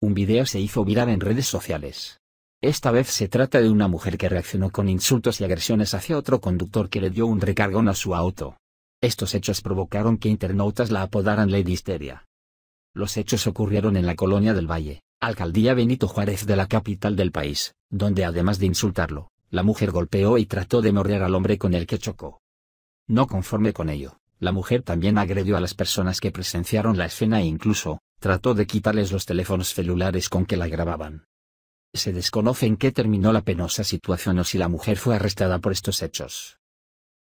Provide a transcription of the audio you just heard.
Un video se hizo viral en redes sociales. Esta vez se trata de una mujer que reaccionó con insultos y agresiones hacia otro conductor que le dio un recargón a su auto. Estos hechos provocaron que internautas la apodaran Lady Histeria. Los hechos ocurrieron en la colonia del Valle, alcaldía Benito Juárez de la capital del país, donde además de insultarlo, la mujer golpeó y trató de morder al hombre con el que chocó. No conforme con ello, la mujer también agredió a las personas que presenciaron la escena e incluso, trató de quitarles los teléfonos celulares con que la grababan. Se desconoce en qué terminó la penosa situación o si la mujer fue arrestada por estos hechos.